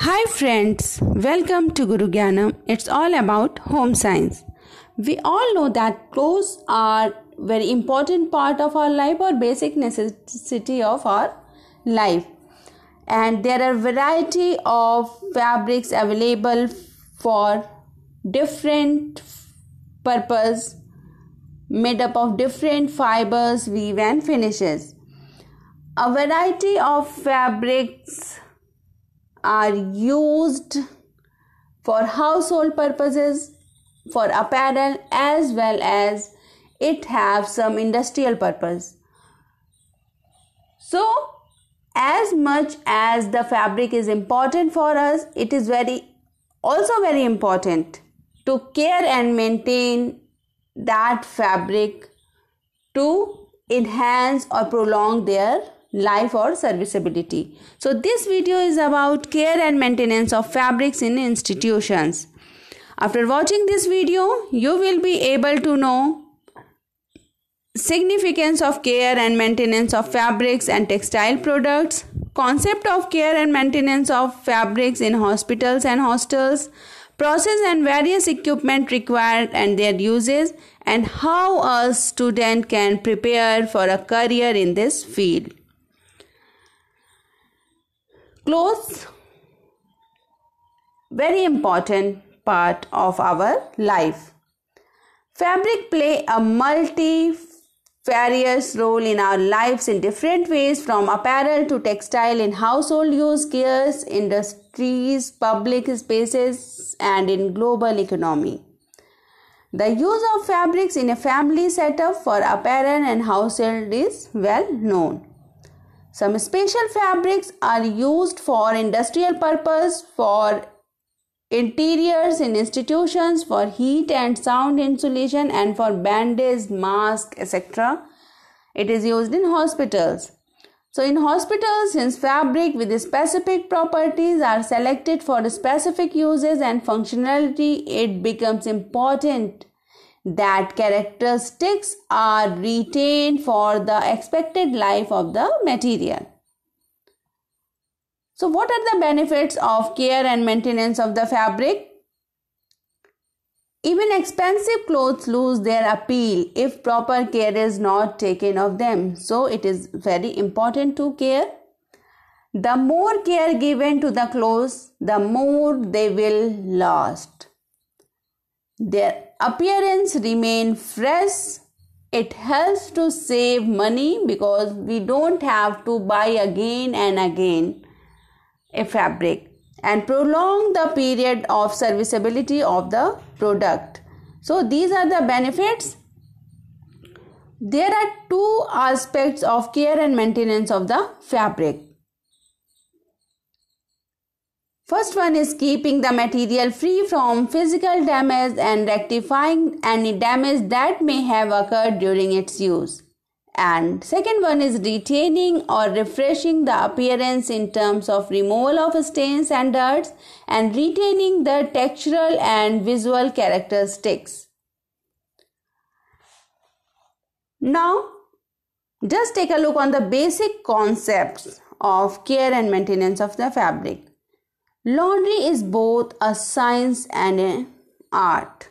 Hi friends, welcome to Guru Gyanam. It's all about home science. We all know that clothes are very important part of our life or basic necessity of our life. And there are variety of fabrics available for different purpose made up of different fibers, weave and finishes. A variety of fabrics are used for household purposes for apparel as well as it have some industrial purpose so as much as the fabric is important for us it is very also very important to care and maintain that fabric to enhance or prolong their life or serviceability. So this video is about care and maintenance of fabrics in institutions. After watching this video, you will be able to know significance of care and maintenance of fabrics and textile products, concept of care and maintenance of fabrics in hospitals and hostels, process and various equipment required and their uses, and how a student can prepare for a career in this field clothes very important part of our life fabric play a multi various role in our lives in different ways from apparel to textile in household use gears industries public spaces and in global economy the use of fabrics in a family setup for apparel and household is well known some special fabrics are used for industrial purpose, for interiors in institutions, for heat and sound insulation and for bandages, masks, etc. It is used in hospitals. So in hospitals, since fabric with specific properties are selected for specific uses and functionality, it becomes important that characteristics are retained for the expected life of the material. So, what are the benefits of care and maintenance of the fabric? Even expensive clothes lose their appeal if proper care is not taken of them. So, it is very important to care. The more care given to the clothes, the more they will last. Their appearance remain fresh. It helps to save money because we don't have to buy again and again a fabric and prolong the period of serviceability of the product. So, these are the benefits. There are two aspects of care and maintenance of the fabric. First one is keeping the material free from physical damage and rectifying any damage that may have occurred during its use. And second one is retaining or refreshing the appearance in terms of removal of stains and dirt and retaining the textural and visual characteristics. Now, just take a look on the basic concepts of care and maintenance of the fabric. Laundry is both a science and an art.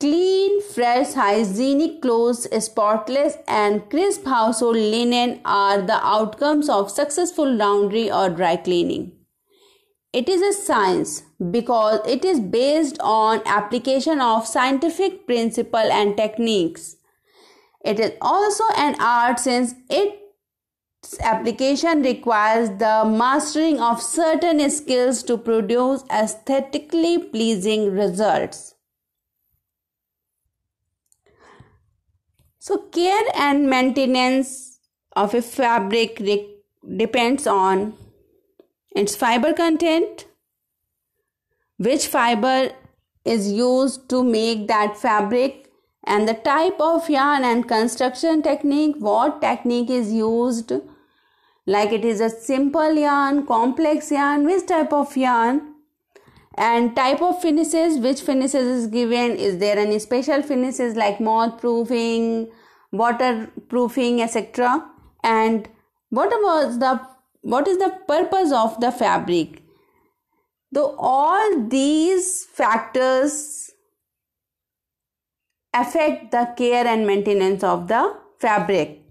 Clean, fresh, hygienic clothes, spotless, and crisp household linen are the outcomes of successful laundry or dry cleaning. It is a science because it is based on application of scientific principle and techniques. It is also an art since it application requires the mastering of certain skills to produce aesthetically pleasing results. So, care and maintenance of a fabric re- depends on its fiber content, which fiber is used to make that fabric, and the type of yarn and construction technique, what technique is used like it is a simple yarn complex yarn which type of yarn and type of finishes which finishes is given is there any special finishes like moth proofing waterproofing etc and what was the what is the purpose of the fabric though all these factors affect the care and maintenance of the fabric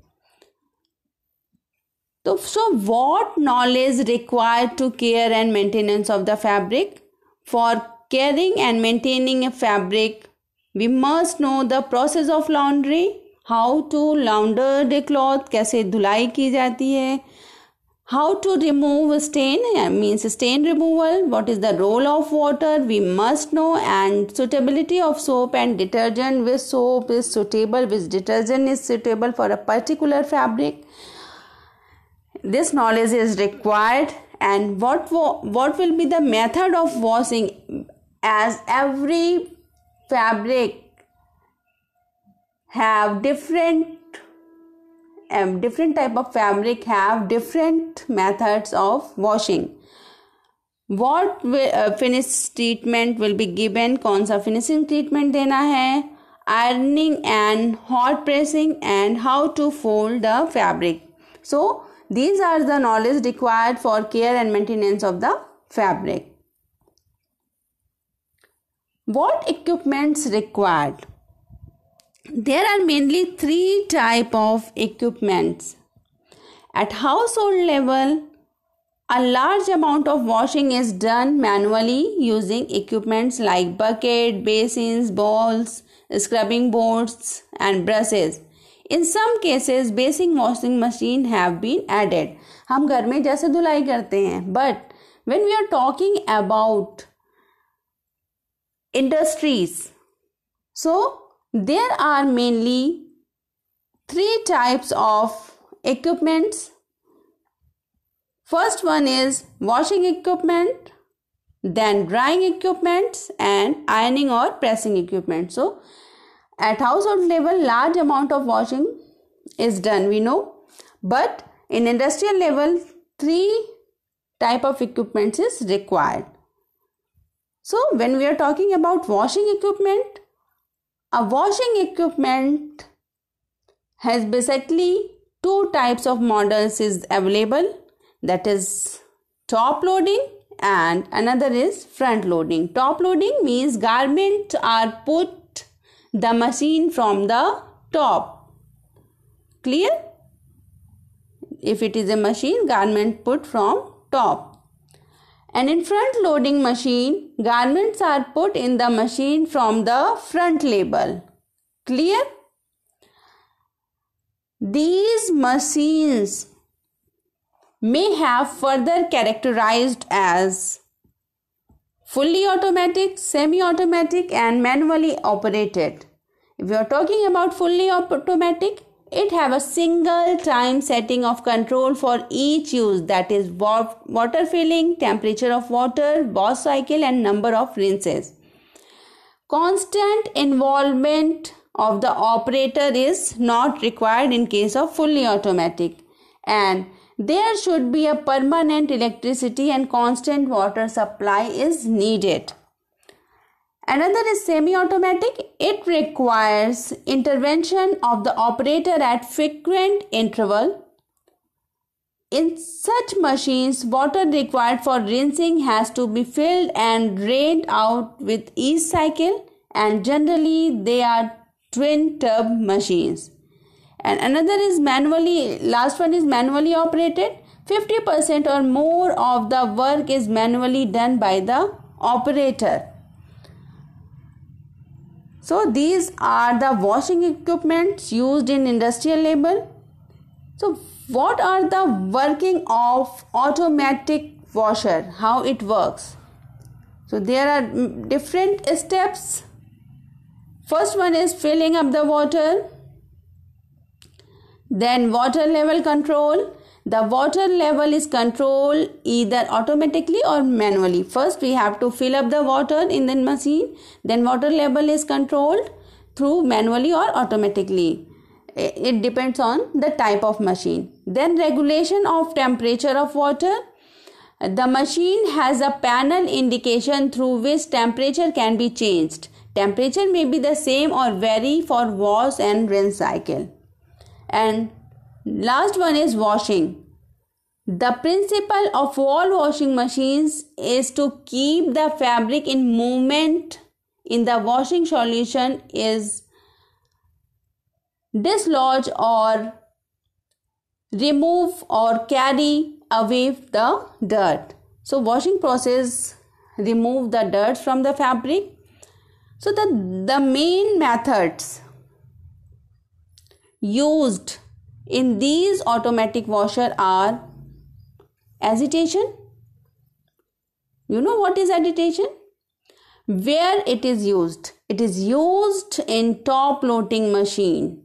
so, what knowledge required to care and maintenance of the fabric? For caring and maintaining a fabric, we must know the process of laundry, how to launder the cloth, कैसे धुलाई की जाती है how to remove stain I mean, stain removal what is the role of water we must know and suitability of soap and detergent which soap is suitable which detergent is suitable for a particular fabric this knowledge is required and what wo- what will be the method of washing as every fabric have different um, different type of fabric have different methods of washing what will, uh, finish treatment will be given कौन सा finishing treatment देना है ironing and hot pressing and how to fold the fabric so these are the knowledge required for care and maintenance of the fabric. What equipments required? There are mainly three type of equipments. At household level, a large amount of washing is done manually using equipments like bucket, basins, bowls, scrubbing boards and brushes. In some cases, basic washing machine have been added. हम घर में जैसे धुलाई करते हैं but when we are industries so there are mainly three types of equipments first one is washing equipment then drying equipments and ironing or pressing equipment so at household level large amount of washing is done we know but in industrial level three type of equipments is required so when we are talking about washing equipment a washing equipment has basically two types of models is available that is top loading and another is front loading top loading means garments are put the machine from the top. Clear? If it is a machine, garment put from top. And in front loading machine, garments are put in the machine from the front label. Clear? These machines may have further characterized as fully automatic, semi automatic, and manually operated. If you are talking about fully automatic, it have a single time setting of control for each use that is water filling, temperature of water, wash cycle and number of rinses. Constant involvement of the operator is not required in case of fully automatic and there should be a permanent electricity and constant water supply is needed another is semi automatic it requires intervention of the operator at frequent interval in such machines water required for rinsing has to be filled and drained out with each cycle and generally they are twin tub machines and another is manually last one is manually operated 50% or more of the work is manually done by the operator so these are the washing equipments used in industrial labor so what are the working of automatic washer how it works so there are different steps first one is filling up the water then water level control. The water level is controlled either automatically or manually. First we have to fill up the water in the machine. Then water level is controlled through manually or automatically. It depends on the type of machine. Then regulation of temperature of water. The machine has a panel indication through which temperature can be changed. Temperature may be the same or vary for wash and rinse cycle and last one is washing the principle of all washing machines is to keep the fabric in movement in the washing solution is dislodge or remove or carry away the dirt so washing process remove the dirt from the fabric so the, the main methods used in these automatic washer are agitation you know what is agitation where it is used it is used in top loading machine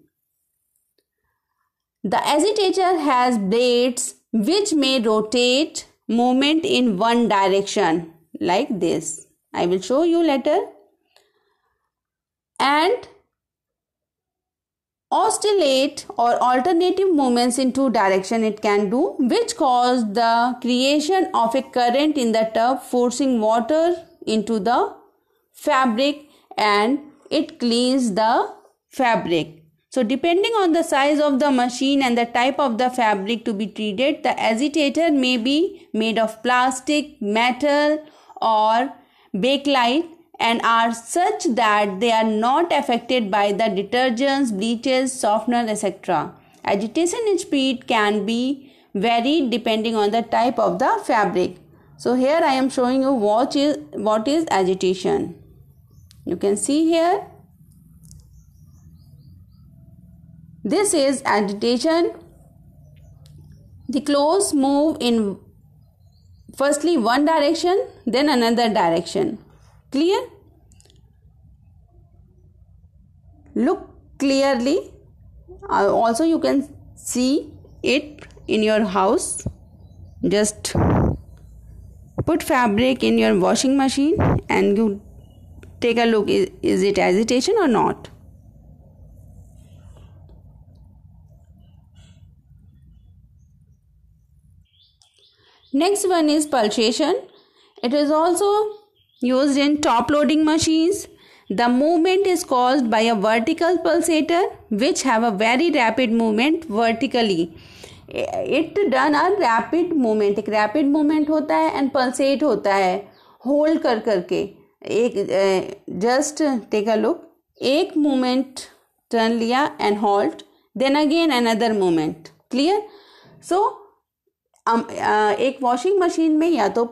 the agitator has blades which may rotate movement in one direction like this i will show you later and oscillate or alternative movements in two direction it can do which cause the creation of a current in the tub forcing water into the fabric and it cleans the fabric so depending on the size of the machine and the type of the fabric to be treated the agitator may be made of plastic metal or bakelite and are such that they are not affected by the detergents, bleaches, softener, etc. Agitation speed can be varied depending on the type of the fabric. So here I am showing you what is, what is agitation. You can see here. This is agitation. The clothes move in firstly one direction then another direction Clear? Look clearly. Uh, also, you can see it in your house. Just put fabric in your washing machine and you take a look is, is it agitation or not. Next one is pulsation. It is also used in top loading machines. The movement is caused by a vertical pulsator which have a very rapid movement vertically. it it done rapid movement movement एक rapid movement होता है and pulsate होता है hold कर करके एक just take a look एक movement turn लिया and hold then again another movement clear so एक वॉशिंग मशीन में या तो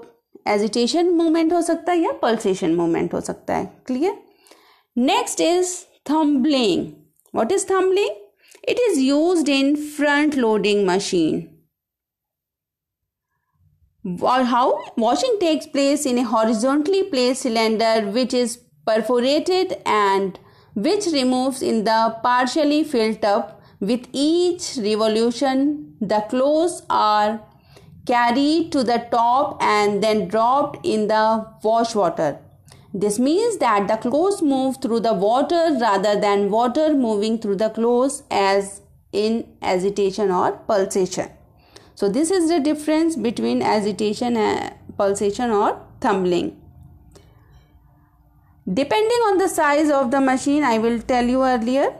एजिटेशन मोमेंट हो सकता है या पल्सेशन मोमेंट हो सकता है clear next is tumbling what is tumbling it is use in front loading machine how washing takes place in a horizontally place cylinder which is perforated and which remove in the partially filled up with each revolution the clothes are carried to the top and then dropped in the wash water. This means that the clothes move through the water rather than water moving through the clothes as in agitation or pulsation. So this is the difference between agitation and pulsation or tumbling. Depending on the size of the machine, I will tell you earlier,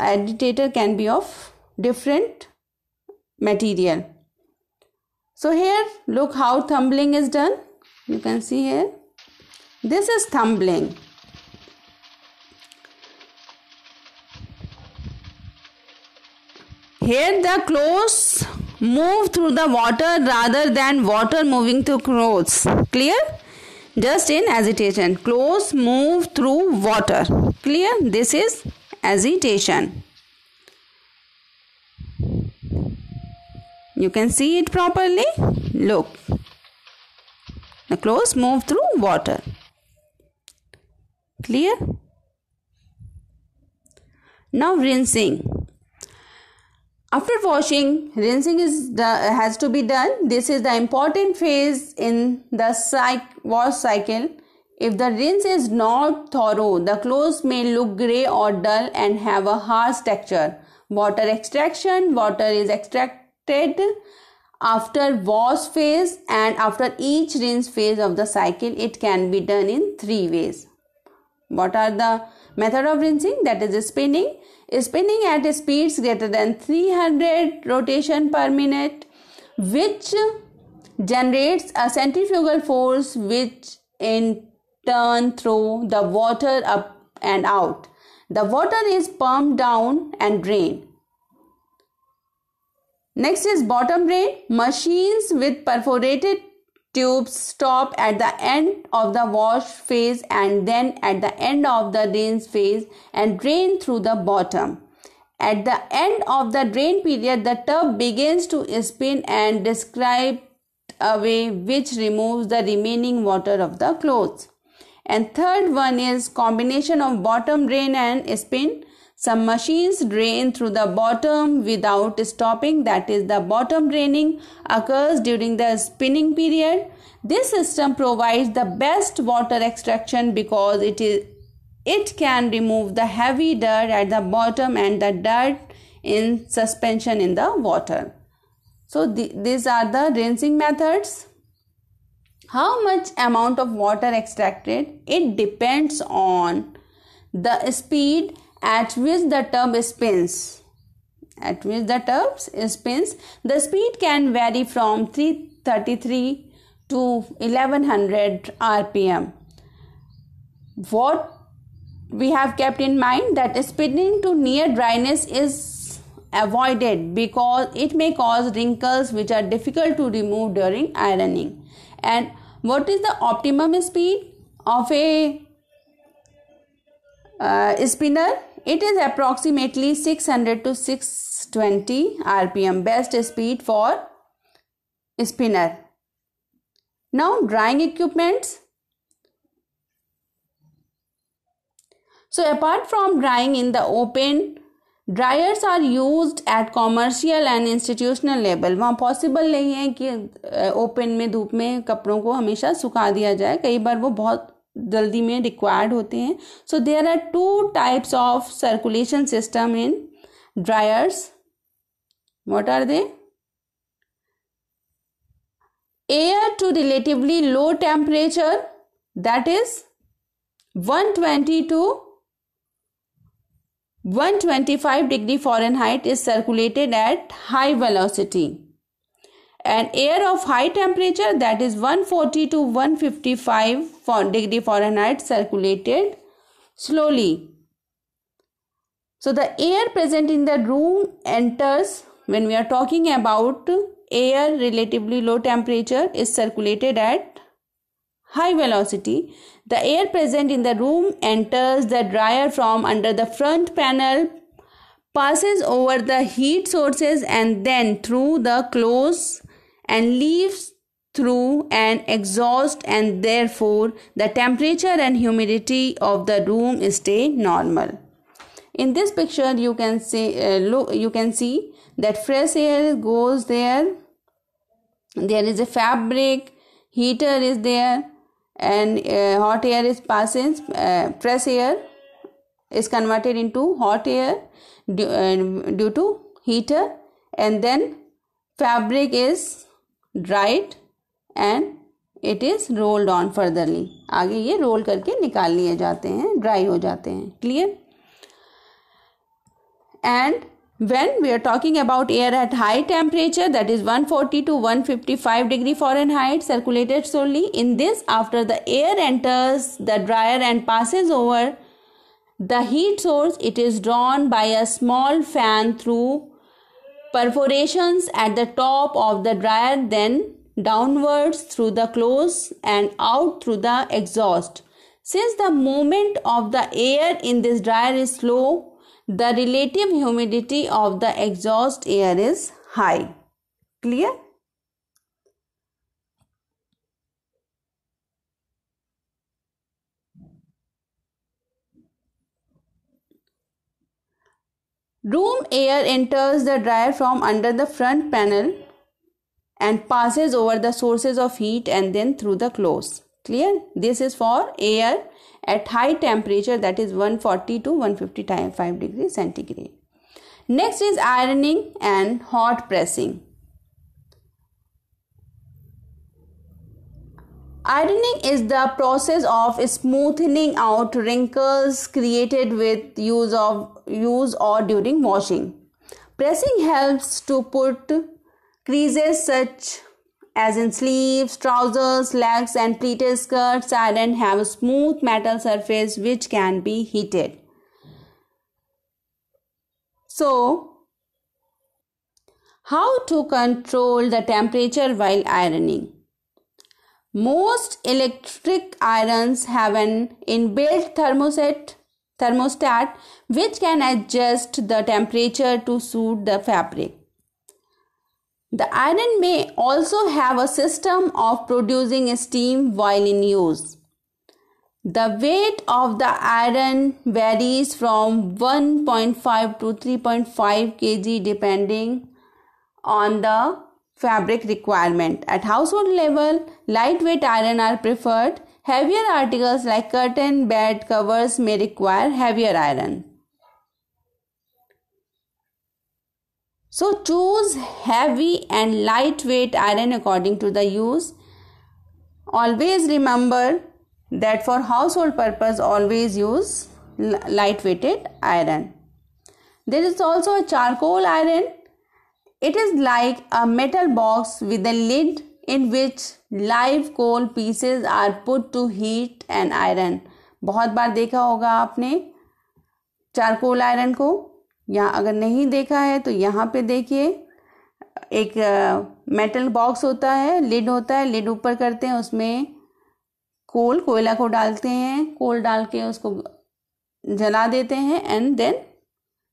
agitator can be of different material so here look how thumbling is done you can see here this is thumbling here the clothes move through the water rather than water moving through clothes clear just in agitation clothes move through water clear this is agitation You can see it properly. Look. The clothes move through water. Clear? Now rinsing. After washing, rinsing is the, has to be done. This is the important phase in the wash cycle. If the rinse is not thorough, the clothes may look grey or dull and have a harsh texture. Water extraction, water is extract after wash phase and after each rinse phase of the cycle it can be done in three ways what are the method of rinsing that is spinning spinning at speeds greater than 300 rotation per minute which generates a centrifugal force which in turn throw the water up and out the water is pumped down and drained Next is bottom drain. Machines with perforated tubes stop at the end of the wash phase and then at the end of the rinse phase and drain through the bottom. At the end of the drain period, the tub begins to spin and describe a way which removes the remaining water of the clothes. And third one is combination of bottom drain and spin. Some machines drain through the bottom without stopping, that is, the bottom draining occurs during the spinning period. This system provides the best water extraction because it is it can remove the heavy dirt at the bottom and the dirt in suspension in the water. So th these are the rinsing methods. How much amount of water extracted? It depends on the speed at which the tub spins at which the tub spins the speed can vary from 333 to 1100 rpm what we have kept in mind that spinning to near dryness is avoided because it may cause wrinkles which are difficult to remove during ironing and what is the optimum speed of a uh, spinner it is approximately six hundred to six twenty R P M best speed for spinner now drying equipments so apart from drying in the open dryers are use at commercial and institutional level वहाँ possible नहीं है कि open में धूप में कपड़ों को हमेशा सुखा दिया जाए कई बार वो बहुत जल्दी में रिक्वायर्ड होते हैं so there are two types of circulation system in dryers what are they air to relatively low temperature that is 120 twenty to one twenty five degree Fahrenheit is circulated at high velocity An air of high temperature that is 140 to 155 degree Fahrenheit circulated slowly. So the air present in the room enters when we are talking about air relatively low temperature is circulated at high velocity. The air present in the room enters the dryer from under the front panel passes over the heat sources and then through the closed and leaves through an exhaust and therefore the temperature and humidity of the room stay normal in this picture you can see uh, look you can see that fresh air goes there there is a fabric heater is there and uh, hot air is passing uh, fresh air is converted into hot air due, uh, due to heater and then fabric is Dry and it is rolled on furtherly. On आगे ये roll करके निकाल लिए जाते हैं dry हो जाते हैं Clear? And when we are talking about air at high temperature that is 140 to 155 degree fahrenheit circulated slowly in this after the air enters the dryer and passes over the heat source it is drawn by a small fan through perforations at the top of the dryer then downwards through the clothes and out through the exhaust. Since the movement of the air in this dryer is slow, the relative humidity of the exhaust air is high. Clear? Room air enters the dryer from under the front panel and passes over the sources of heat and then through the clothes. Clear? This is for air at high temperature that is 140 to 155 degrees centigrade. Next is ironing and hot pressing. Ironing is the process of smoothing out wrinkles created with use of use or during washing. Pressing helps to put creases such as in sleeves, trousers, legs and pleated skirts iron have a smooth metal surface which can be heated. So, how to control the temperature while ironing? Most electric irons have an inbuilt thermostat, thermostat which can adjust the temperature to suit the fabric. The iron may also have a system of producing steam while in use. The weight of the iron varies from 1.5 to 3.5 kg depending on the fabric requirement. At household level, lightweight iron are preferred. Heavier articles like curtain, bed covers may require heavier iron. So choose heavy and lightweight iron according to the use. Always remember that for household purpose always use lightweighted iron. There is also a charcoal iron it is like a metal box with a lid in which live coal pieces are put to heat and iron बहुत बार देखा होगा आपने charcoal iron को या अगर नहीं देखा है तो यहाँ पे देखिए एक मेटल बॉक्स होता है लिड होता है लिड ऊपर करते हैं उसमें कोल कोयला को डालते हैं कोल डाल के उसको जला देते हैं एंड देन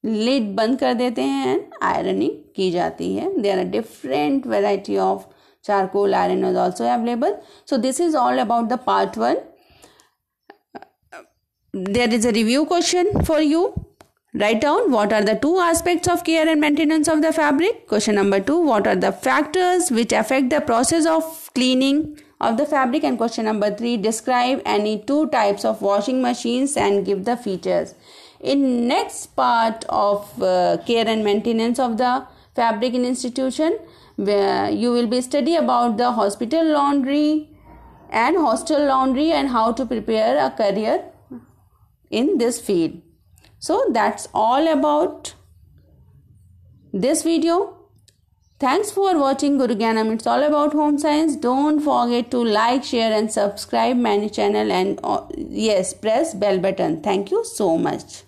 लिड बंद कर देते हैं एंड आयरनिंग की जाती है there are different variety of charcoal iron is also available so this is all about the part 1 there is a review question for you write down what are the two aspects of care and maintenance of the fabric question number 2 what are the factors which affect the process of cleaning of the fabric and question number 3 describe any two types of washing machines and give the features in next part of uh, care and maintenance of the fabric in institution where you will be study about the hospital laundry and hostel laundry and how to prepare a career in this field so that's all about this video Thanks for watching Guruganam. It's all about home science. Don't forget to like, share and subscribe my channel and uh, yes, press bell button. Thank you so much.